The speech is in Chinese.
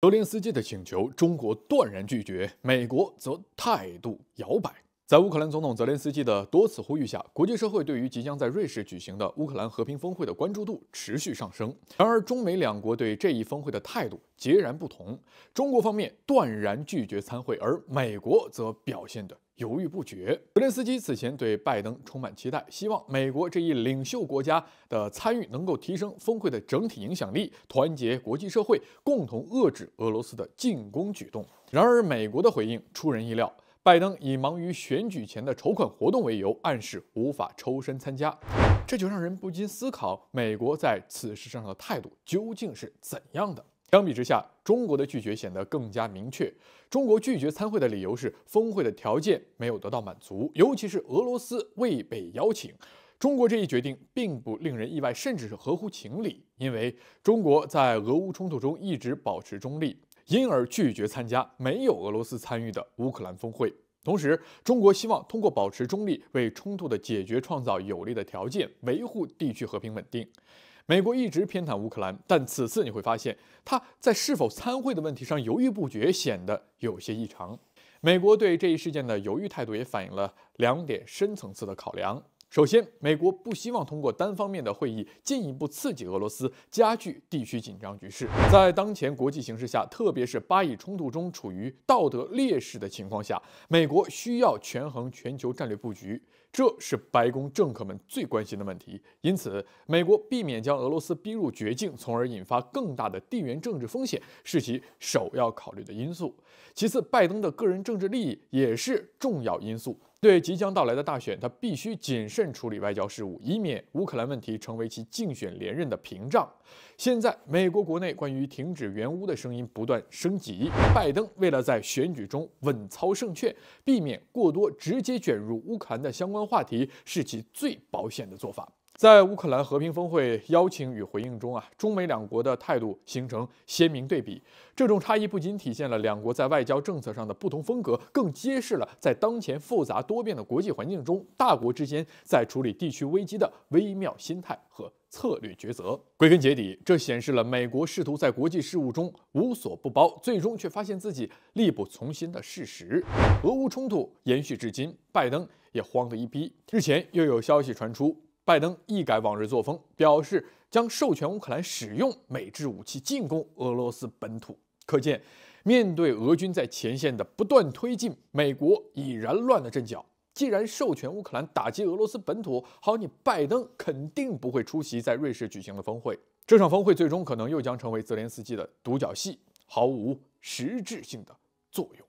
泽连斯基的请求，中国断然拒绝；美国则态度摇摆。在乌克兰总统泽连斯基的多次呼吁下，国际社会对于即将在瑞士举行的乌克兰和平峰会的关注度持续上升。然而，中美两国对这一峰会的态度截然不同。中国方面断然拒绝参会，而美国则表现得犹豫不决。泽连斯基此前对拜登充满期待，希望美国这一领袖国家的参与能够提升峰会的整体影响力，团结国际社会，共同遏制俄罗斯的进攻举动。然而，美国的回应出人意料。拜登以忙于选举前的筹款活动为由，暗示无法抽身参加，这就让人不禁思考美国在此事上的态度究竟是怎样的。相比之下，中国的拒绝显得更加明确。中国拒绝参会的理由是峰会的条件没有得到满足，尤其是俄罗斯未被邀请。中国这一决定并不令人意外，甚至是合乎情理，因为中国在俄乌冲突中一直保持中立。因而拒绝参加没有俄罗斯参与的乌克兰峰会。同时，中国希望通过保持中立，为冲突的解决创造有利的条件，维护地区和平稳定。美国一直偏袒乌克兰，但此次你会发现他在是否参会的问题上犹豫不决，显得有些异常。美国对这一事件的犹豫态度也反映了两点深层次的考量。首先，美国不希望通过单方面的会议进一步刺激俄罗斯，加剧地区紧张局势。在当前国际形势下，特别是巴以冲突中处于道德劣势的情况下，美国需要权衡全球战略布局，这是白宫政客们最关心的问题。因此，美国避免将俄罗斯逼入绝境，从而引发更大的地缘政治风险，是其首要考虑的因素。其次，拜登的个人政治利益也是重要因素。对即将到来的大选，他必须谨慎处理外交事务，以免乌克兰问题成为其竞选连任的屏障。现在，美国国内关于停止援乌的声音不断升级，拜登为了在选举中稳操胜券，避免过多直接卷入乌克兰的相关话题，是其最保险的做法。在乌克兰和平峰会邀请与回应中啊，中美两国的态度形成鲜明对比。这种差异不仅体现了两国在外交政策上的不同风格，更揭示了在当前复杂多变的国际环境中，大国之间在处理地区危机的微妙心态和策略抉择。归根结底，这显示了美国试图在国际事务中无所不包，最终却发现自己力不从心的事实。俄乌冲突延续至今，拜登也慌得一批。日前又有消息传出。拜登一改往日作风，表示将授权乌克兰使用美制武器进攻俄罗斯本土。可见，面对俄军在前线的不断推进，美国已然乱了阵脚。既然授权乌克兰打击俄罗斯本土，好，你拜登肯定不会出席在瑞士举行的峰会。这场峰会最终可能又将成为泽连斯基的独角戏，毫无实质性的作用。